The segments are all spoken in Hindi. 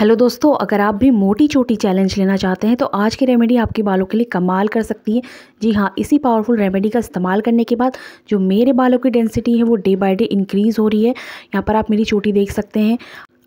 हेलो दोस्तों अगर आप भी मोटी चोटी चैलेंज लेना चाहते हैं तो आज की रेमेडी आपके बालों के लिए कमाल कर सकती है जी हाँ इसी पावरफुल रेमेडी का इस्तेमाल करने के बाद जो मेरे बालों की डेंसिटी है वो डे बाय डे इंक्रीज़ हो रही है यहाँ पर आप मेरी चोटी देख सकते हैं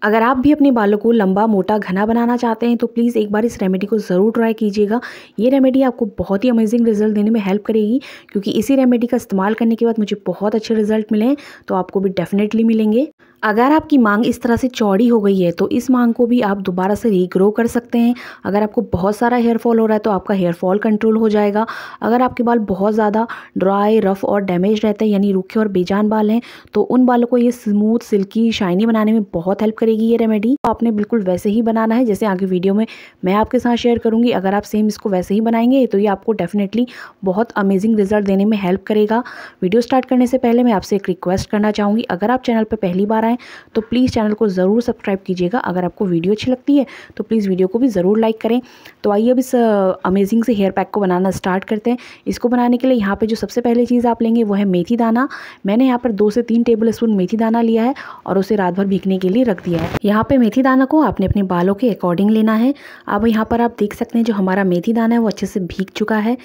अगर आप भी अपने बालों को लंबा मोटा घना बनाना चाहते हैं तो प्लीज़ एक बार इस रेमेडी को ज़रूर ट्राई कीजिएगा ये रेमेडी आपको बहुत ही अमेजिंग रिजल्ट देने में हेल्प करेगी क्योंकि इसी रेमेडी का इस्तेमाल करने के बाद मुझे बहुत अच्छे रिजल्ट मिले हैं तो आपको भी डेफिनेटली मिलेंगे अगर आपकी मांग इस तरह से चौड़ी हो गई है तो इस मांग को भी आप दोबारा से रीग्रो कर सकते हैं अगर आपको बहुत सारा हेयर फॉल हो रहा है तो आपका हेयर फॉल कंट्रोल हो जाएगा अगर आपके बाल बहुत ज़्यादा ड्राई रफ़ और डैमेज रहते हैं यानी रूखे और बेजान बाल हैं तो उन बालों को ये स्मूथ सिल्की शाइनी बनाने में बहुत हेल्प करेगी ये रेमेडी तो आपने बिल्कुल वैसे ही बनाना है जैसे आगे वीडियो में मैं आपके साथ शेयर करूंगी अगर आप सेम इसको वैसे ही बनाएंगे तो ये आपको डेफिनेटली बहुत अमेजिंग रिजल्ट देने में हेल्प करेगा वीडियो स्टार्ट करने से पहले मैं आपसे एक रिक्वेस्ट करना चाहूँगी अगर आप चैनल पर पहली बार आएँ तो प्लीज़ चैनल को ज़रूर सब्सक्राइब कीजिएगा अगर आपको वीडियो अच्छी लगती है तो प्लीज़ वीडियो को भी ज़रूर लाइक करें तो आइए अब इस अमेजिंग से हेयर पैक को बनाना स्टार्ट करते हैं इसको बनाने के लिए यहाँ पर जो सबसे पहले चीज़ आप लेंगे वो है मेथी दाना मैंने यहाँ पर दो से तीन टेबल स्पून मेथी दाना लिया है और उसे रात भर भीगने के लिए रख दिया है यहाँ पे मेथी दाना को आपने अपने बालों के अकॉर्डिंग लेना है अब यहाँ पर आप देख सकते हैं जो हमारा मेथी दाना है वो अच्छे से भीग चुका है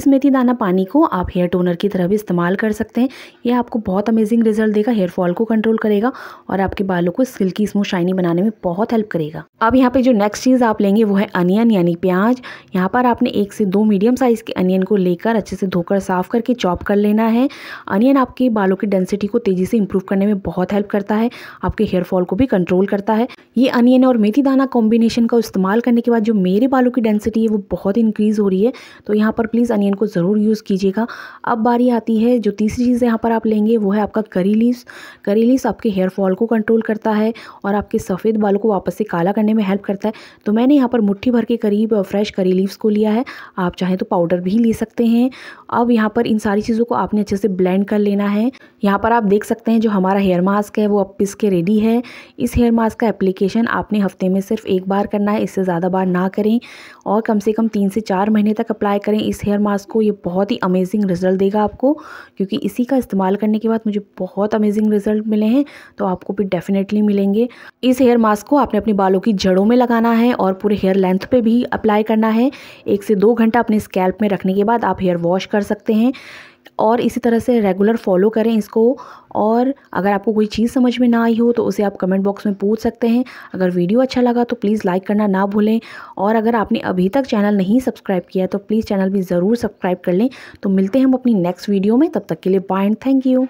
इस मेथी दाना पानी को आप हेयर टोनर की तरह भी इस्तेमाल कर सकते हैं ये आपको बहुत अमेजिंग रिजल्ट देगा हेयर फॉल को कंट्रोल करेगा और आपके बालों को सिल्की स्मूथ शाइनी बनाने में बहुत हेल्प करेगा अब यहाँ पे जो नेक्स्ट चीज़ आप लेंगे वो है अनियन यानी प्याज यहाँ पर आपने एक से दो मीडियम साइज़ के अनियन को लेकर अच्छे से धोकर साफ करके चॉप कर लेना है अनियन आपके बालों की डेंसिटी को तेज़ी से इंप्रूव करने में बहुत हेल्प करता है आपके हेयर फॉल को भी कंट्रोल कंट्रोल करता है ये अनियन और मेथी दाना कॉम्बिनेशन का इस्तेमाल करने के बाद जो मेरे बालों की डेंसिटी है वो बहुत इंक्रीज़ हो रही है तो यहाँ पर प्लीज़ अनियन को ज़रूर यूज़ कीजिएगा अब बारी आती है जो तीसरी चीज़ यहाँ पर आप लेंगे वो है आपका करी लीव्स करी लीव्स आपके हेयर फॉल को कंट्रोल करता है और आपके सफ़ेद बालों को वापस से काला करने में हेल्प करता है तो मैंने यहाँ पर मुट्ठी भर के करीब फ्रेश करी लीव्स को लिया है आप चाहें तो पाउडर भी ले सकते हैं अब यहाँ पर इन सारी चीज़ों को आपने अच्छे से ब्लेंड कर लेना है यहाँ पर आप देख सकते हैं जो हमारा हेयर मास्क है वो अब पिस के रेडी है इस हेयर मास्क का एप्लीकेशन आपने हफ्ते में सिर्फ एक बार करना है इससे ज़्यादा बार ना करें और कम से कम तीन से चार महीने तक अप्लाई करें इस हेयर मास्क को ये बहुत ही अमेजिंग रिजल्ट देगा आपको क्योंकि इसी का इस्तेमाल करने के बाद मुझे बहुत अमेजिंग रिजल्ट मिले हैं तो आपको भी डेफिनेटली मिलेंगे इस हेयर मास्क को आपने अपने बालों की जड़ों में लगाना है और पूरे हेयर लेंथ पर भी अप्लाई करना है एक से दो घंटा अपने स्कैल्प में रखने के बाद आप हेयर वॉश कर सकते हैं और इसी तरह से रेगुलर फॉलो करें इसको और अगर आपको कोई चीज़ समझ में ना आई हो तो उसे आप कमेंट बॉक्स में पूछ सकते हैं अगर वीडियो अच्छा लगा तो प्लीज़ लाइक करना ना भूलें और अगर आपने अभी तक चैनल नहीं सब्सक्राइब किया तो प्लीज़ चैनल भी ज़रूर सब्सक्राइब कर लें तो मिलते हैं हम अपनी नेक्स्ट वीडियो में तब तक के लिए बाय एंड थैंक यू